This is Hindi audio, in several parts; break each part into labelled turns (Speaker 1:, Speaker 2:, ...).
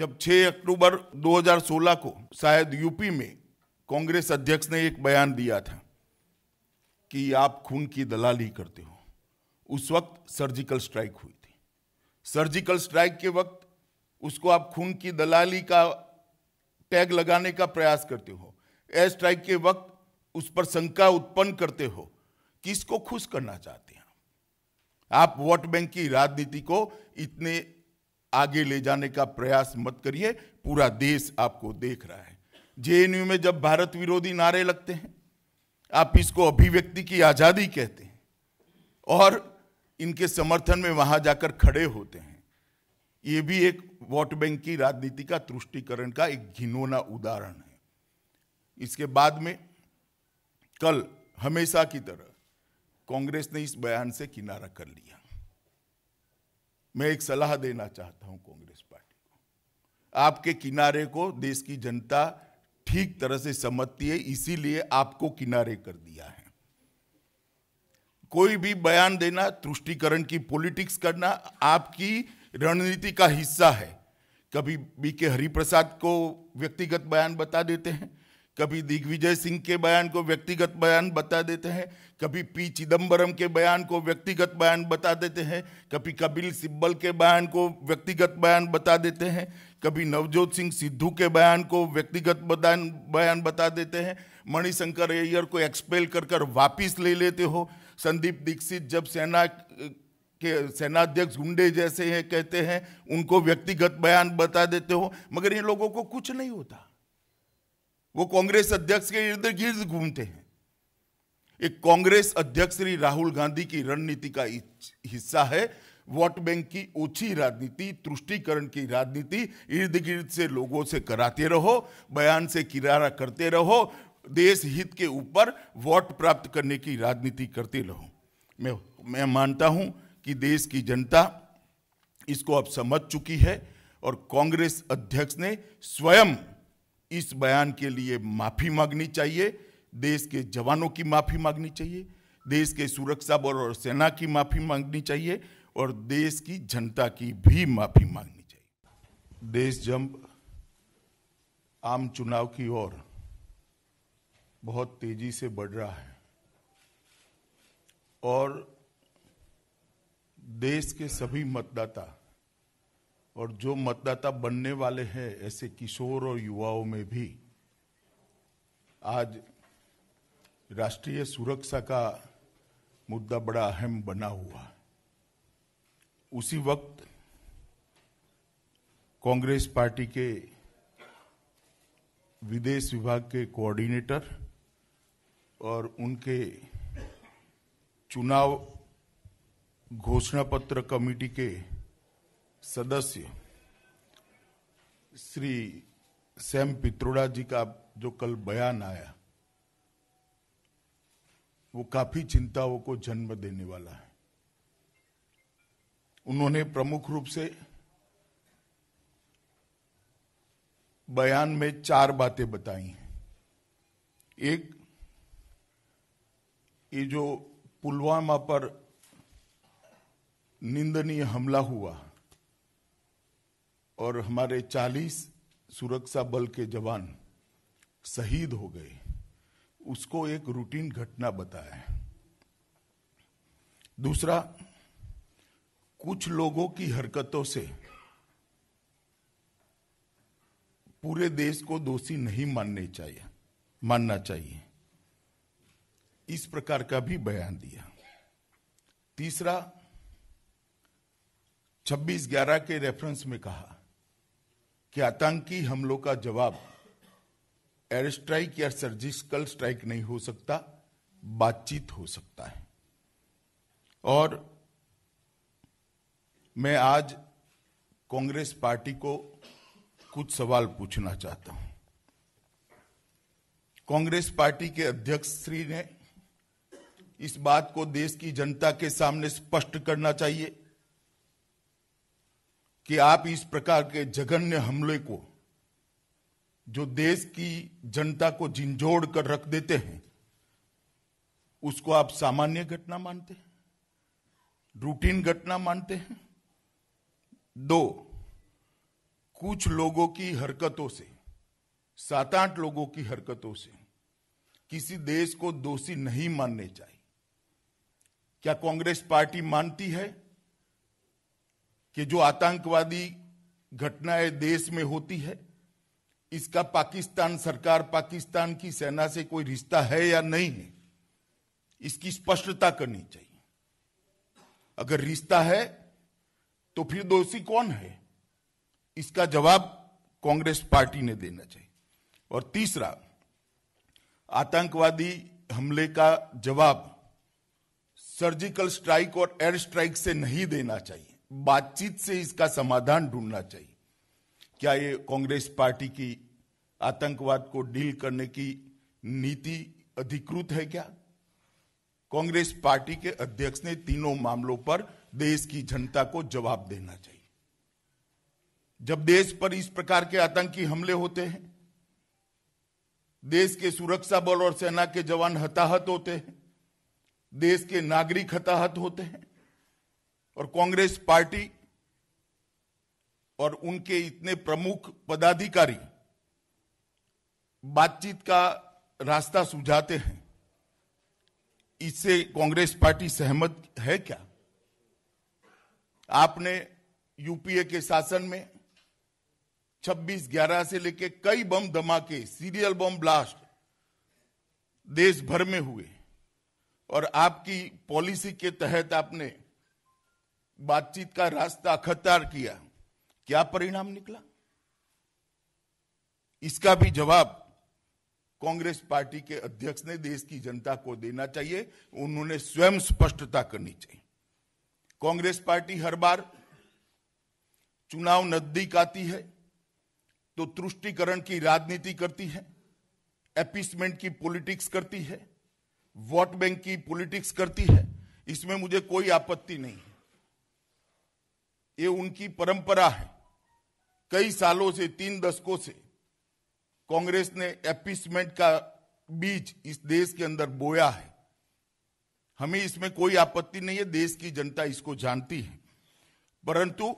Speaker 1: जब 6 अक्टूबर 2016 को शायद यूपी में कांग्रेस अध्यक्ष ने एक बयान दिया था कि आप खून की दलाली करते हो उस वक्त सर्जिकल स्ट्राइक हुई थी सर्जिकल स्ट्राइक के वक्त उसको आप खून की दलाली का टैग लगाने का प्रयास करते हो एयर स्ट्राइक के वक्त उस पर शंका उत्पन्न करते हो किसको खुश करना चाहते हैं आप वोट बैंक की राजनीति को इतने आगे ले जाने का प्रयास मत करिए पूरा देश आपको देख रहा है जेएनयू में जब भारत विरोधी नारे लगते हैं आप इसको अभिव्यक्ति की आज़ादी कहते हैं और इनके समर्थन में वहां जाकर खड़े होते हैं ये भी एक वोट बैंक की राजनीति का तुष्टिकरण का एक घिनौना उदाहरण है इसके बाद में कल हमेशा की तरह कांग्रेस ने इस बयान से किनारा कर लिया मैं एक सलाह देना चाहता हूं कांग्रेस पार्टी को आपके किनारे को देश की जनता ठीक तरह से समझती है इसीलिए आपको किनारे कर दिया है कोई भी बयान देना तुष्टिकरण की पॉलिटिक्स करना आपकी रणनीति का हिस्सा है कभी बी के हरिप्रसाद को व्यक्तिगत बयान बता देते हैं कभी दिग्विजय सिंह के बयान को व्यक्तिगत बयान बता देते हैं कभी पी चिदम्बरम के बयान को व्यक्तिगत बयान बता देते हैं कभी कपिल सिब्बल के बयान को व्यक्तिगत बयान बता देते हैं कभी नवजोत सिंह सिद्धू के बयान को व्यक्तिगत बयान बयान बता देते हैं मणिशंकर अय्यर को एक्सपेल कर कर वापिस ले लेते हो संदीप दीक्षित जब सेना के सेनाध्यक्ष गुंडे जैसे हैं कहते हैं उनको व्यक्तिगत बयान बता देते हो मगर इन लोगों को कुछ नहीं होता वो कांग्रेस अध्यक्ष के इर्द गिर्द घूमते हैं एक कांग्रेस अध्यक्ष श्री राहुल गांधी की रणनीति का हिस्सा है वोट बैंक की ओछी राजनीति तुष्टिकरण की राजनीति इर्द गिर्द से लोगों से कराते रहो बयान से किरारा करते रहो देश हित के ऊपर वोट प्राप्त करने की राजनीति करते रहो मैं मैं मानता हूं कि देश की जनता इसको अब समझ चुकी है और कांग्रेस अध्यक्ष ने स्वयं इस बयान के लिए माफ़ी मांगनी चाहिए देश के जवानों की माफ़ी मांगनी चाहिए देश के सुरक्षा बल और सेना की माफ़ी मांगनी चाहिए और देश की जनता की भी माफ़ी मांगनी चाहिए देश जंप आम चुनाव की ओर बहुत तेजी से बढ़ रहा है और देश के सभी मतदाता और जो मतदाता बनने वाले हैं ऐसे किशोर और युवाओं में भी आज राष्ट्रीय सुरक्षा का मुद्दा बड़ा अहम बना हुआ उसी वक्त कांग्रेस पार्टी के विदेश विभाग के कोऑर्डिनेटर और उनके चुनाव घोषणा पत्र कमेटी के सदस्य श्री सैम पित्रोड़ा जी का जो कल बयान आया वो काफी चिंताओं को जन्म देने वाला है उन्होंने प्रमुख रूप से बयान में चार बातें बताई एक ये जो पुलवामा पर निंदनीय हमला हुआ है और हमारे 40 सुरक्षा बल के जवान शहीद हो गए उसको एक रूटीन घटना बताया दूसरा कुछ लोगों की हरकतों से पूरे देश को दोषी नहीं मानने चाहिए मानना चाहिए इस प्रकार का भी बयान दिया तीसरा 26 ग्यारह के रेफरेंस में कहा कि आतंकी हमलों का जवाब एयर स्ट्राइक या सर्जिकल स्ट्राइक नहीं हो सकता बातचीत हो सकता है और मैं आज कांग्रेस पार्टी को कुछ सवाल पूछना चाहता हूं कांग्रेस पार्टी के अध्यक्ष श्री ने इस बात को देश की जनता के सामने स्पष्ट करना चाहिए कि आप इस प्रकार के जघन्य हमले को जो देश की जनता को झिंझोड़ कर रख देते हैं उसको आप सामान्य घटना मानते हैं रूटीन घटना मानते हैं दो कुछ लोगों की हरकतों से सात आठ लोगों की हरकतों से किसी देश को दोषी नहीं मानने चाहिए क्या कांग्रेस पार्टी मानती है कि जो आतंकवादी घटनाएं देश में होती है इसका पाकिस्तान सरकार पाकिस्तान की सेना से कोई रिश्ता है या नहीं है इसकी स्पष्टता करनी चाहिए अगर रिश्ता है तो फिर दोषी कौन है इसका जवाब कांग्रेस पार्टी ने देना चाहिए और तीसरा आतंकवादी हमले का जवाब सर्जिकल स्ट्राइक और एयर स्ट्राइक से नहीं देना चाहिए बातचीत से इसका समाधान ढूंढना चाहिए क्या ये कांग्रेस पार्टी की आतंकवाद को डील करने की नीति अधिकृत है क्या कांग्रेस पार्टी के अध्यक्ष ने तीनों मामलों पर देश की जनता को जवाब देना चाहिए जब देश पर इस प्रकार के आतंकी हमले होते हैं देश के सुरक्षा बल और सेना के जवान हताहत होते हैं देश के नागरिक हताहत होते हैं और कांग्रेस पार्टी और उनके इतने प्रमुख पदाधिकारी बातचीत का रास्ता सुझाते हैं इससे कांग्रेस पार्टी सहमत है क्या आपने यूपीए के शासन में 26 ग्यारह से लेकर कई बम धमाके सीरियल बम ब्लास्ट देश भर में हुए और आपकी पॉलिसी के तहत आपने बातचीत का रास्ता खतार किया क्या परिणाम निकला इसका भी जवाब कांग्रेस पार्टी के अध्यक्ष ने देश की जनता को देना चाहिए उन्होंने स्वयं स्पष्टता करनी चाहिए कांग्रेस पार्टी हर बार चुनाव नजदीक आती है तो तुष्टिकरण की राजनीति करती है एपिसमेंट की पॉलिटिक्स करती है वोट बैंक की पॉलिटिक्स करती है इसमें मुझे कोई आपत्ति नहीं है ये उनकी परंपरा है कई सालों से तीन दशकों से कांग्रेस ने एपिसमेंट का बीज इस देश के अंदर बोया है हमें इसमें कोई आपत्ति नहीं है देश की जनता इसको जानती है परंतु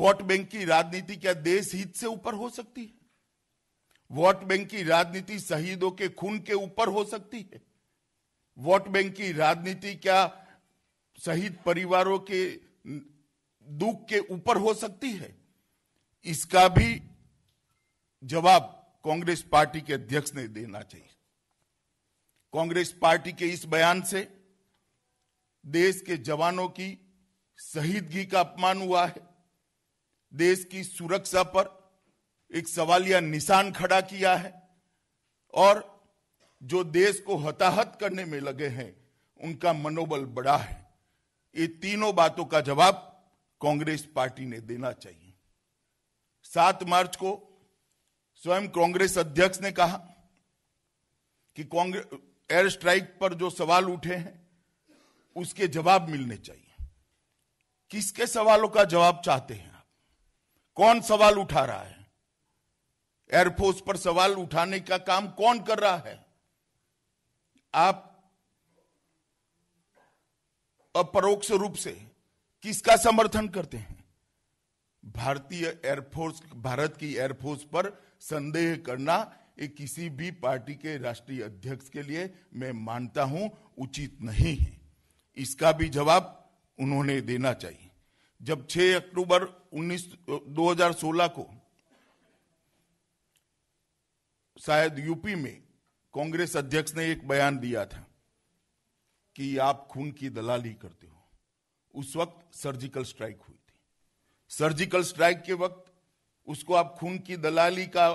Speaker 1: वोट बैंक की राजनीति क्या देश हित से ऊपर हो सकती है वोट बैंक की राजनीति शहीदों के खून के ऊपर हो सकती है वोट बैंक की राजनीति क्या शहीद परिवारों के दुख के ऊपर हो सकती है इसका भी जवाब कांग्रेस पार्टी के अध्यक्ष ने देना चाहिए कांग्रेस पार्टी के इस बयान से देश के जवानों की शहीदगी का अपमान हुआ है देश की सुरक्षा पर एक सवालिया निशान खड़ा किया है और जो देश को हताहत करने में लगे हैं उनका मनोबल बड़ा है ये तीनों बातों का जवाब कांग्रेस पार्टी ने देना चाहिए सात मार्च को स्वयं कांग्रेस अध्यक्ष ने कहा कि कांग्रेस एयर स्ट्राइक पर जो सवाल उठे हैं उसके जवाब मिलने चाहिए किसके सवालों का जवाब चाहते हैं आप कौन सवाल उठा रहा है एयरफोर्स पर सवाल उठाने का काम कौन कर रहा है आप अपरोक्ष रूप से किसका समर्थन करते हैं भारतीय एयरफोर्स भारत की एयरफोर्स पर संदेह करना एक किसी भी पार्टी के राष्ट्रीय अध्यक्ष के लिए मैं मानता हूं उचित नहीं है इसका भी जवाब उन्होंने देना चाहिए जब 6 अक्टूबर 19 2016 को शायद यूपी में कांग्रेस अध्यक्ष ने एक बयान दिया था कि आप खून की दलाली करते हो उस वक्त सर्जिकल स्ट्राइक हुई थी सर्जिकल स्ट्राइक के वक्त उसको आप खून की दलाली का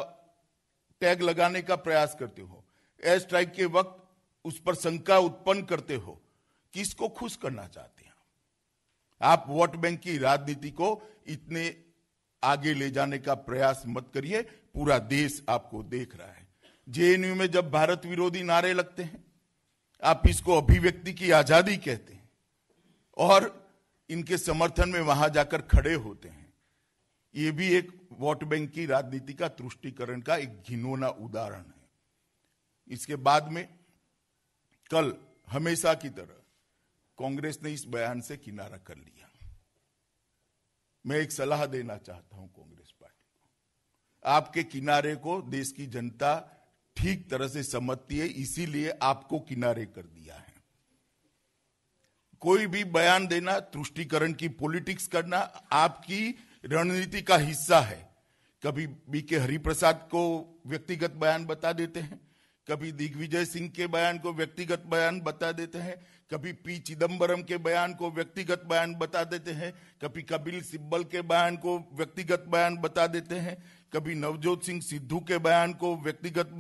Speaker 1: टैग लगाने का प्रयास करते हो एयर स्ट्राइक के वक्त उस पर शंका उत्पन्न करते हो किसको खुश करना चाहते हैं आप वोट बैंक की राजनीति को इतने आगे ले जाने का प्रयास मत करिए पूरा देश आपको देख रहा है जेएनयू में जब भारत विरोधी नारे लगते हैं आप इसको अभिव्यक्ति की आजादी कहते हैं और इनके समर्थन में वहां जाकर खड़े होते हैं ये भी एक वोट बैंक की राजनीति का तुष्टिकरण का एक घिनौना उदाहरण है इसके बाद में कल हमेशा की तरह कांग्रेस ने इस बयान से किनारा कर लिया मैं एक सलाह देना चाहता हूं कांग्रेस पार्टी को आपके किनारे को देश की जनता ठीक तरह से समझती है इसीलिए आपको किनारे कर दिया है कोई भी बयान देना तुष्टिकरण की पॉलिटिक्स करना आपकी रणनीति का हिस्सा है कभी बीके हरिप्रसाद को व्यक्तिगत बयान बता देते हैं कभी दिग्विजय सिंह के बयान को व्यक्तिगत बयान बता देते हैं कभी पी चिदम्बरम के बयान को व्यक्तिगत बयान बता देते हैं कभी कपिल सिब्बल के बयान को व्यक्तिगत बयान बता देते हैं कभी नवजोत सिंह सिद्धू के बयान को व्यक्तिगत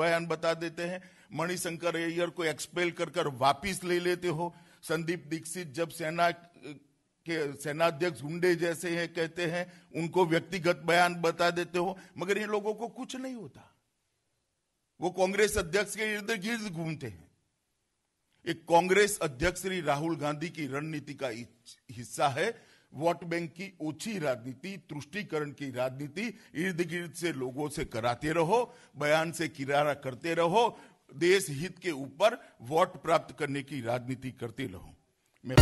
Speaker 1: बयान बता देते हैं मणिशंकर अय्यर को एक्सपेल कर कर वापिस ले लेते हो संदीप दीक्षित जब सेना के सेनाध्यक्ष गुंडे जैसे हैं कहते हैं उनको व्यक्तिगत बयान बता देते हो मगर इन लोगों को कुछ नहीं होता वो कांग्रेस अध्यक्ष के इर्द गिर्द घूमते हैं एक कांग्रेस अध्यक्ष श्री राहुल गांधी की रणनीति का हिस्सा है वोट बैंक की ओछी राजनीति तुष्टिकरण की राजनीति इर्द गिर्द से लोगों से कराते रहो बयान से किरारा करते रहो देश हित के ऊपर वोट प्राप्त करने की राजनीति करते रहो मैं